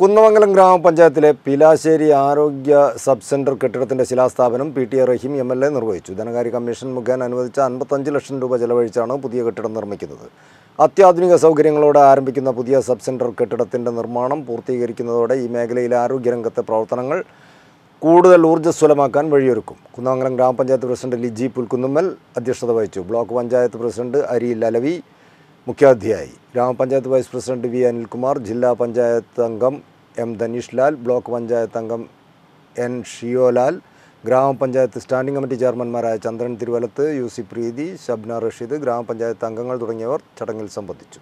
കുന്നമംഗലം ഗ്രാമപഞ്ചായത്തിലെ പിലാശ്ശേരി ആരോഗ്യ sub centre കെട്ടിടത്തിൻ്റെ ശിലാസ്ഥാപനം P T A Raheem M L A നിർവഹിച്ചു ധനകാര്യ കമ്മീഷൻ മുഖേന അനുവദിച്ച അൻപത്തഞ്ച് ലക്ഷം രൂപ ചെലവഴിച്ചാണ് പുതിയ കെട്ടിടം നിർമ്മിക്കുന്നത് അത്യാധുനിക സൗകര്യങ്ങളോടെ ആരംഭിക്കുന്ന പുതിയ സബ് സെൻറ്റർ കെട്ടിടത്തിൻ്റെ നിർമ്മാണം പൂർത്തീകരിക്കുന്നതോടെ ഈ മേഖലയിലെ ആരോഗ്യരംഗത്തെ പ്രവർത്തനങ്ങൾ കൂടുതൽ ഊർജ്ജസ്വലമാക്കാൻ വഴിയൊരുക്കും കുന്നമംഗലം ഗ്രാമപഞ്ചായത്ത് പ്രസിഡന്റ് ലിജി പുൽക്കുന്നുമ്മൽ അധ്യക്ഷത വഹിച്ചു ബ്ലോക്ക് പഞ്ചായത്ത് പ്രസിഡന്റ് അരി ലലവി മുഖ്യാധ്യായി ഗ്രാമപഞ്ചായത്ത് വൈസ് പ്രസിഡന്റ് വി അനിൽകുമാർ ജില്ലാ പഞ്ചായത്ത് അംഗം എം ധനീഷ് ലാൽ ബ്ലോക്ക് പഞ്ചായത്ത് അംഗം എൻ ഷിയോലാൽ ഗ്രാമപഞ്ചായത്ത് സ്റ്റാൻഡിംഗ് കമ്മിറ്റി ചെയർമാൻമാരായ ചന്ദ്രൻ തിരുവലത്ത് യു സി പ്രീതി ഷബ്ന റഷീദ് ഗ്രാമപഞ്ചായത്ത് അംഗങ്ങൾ തുടങ്ങിയവർ ചടങ്ങിൽ സംബന്ധിച്ചു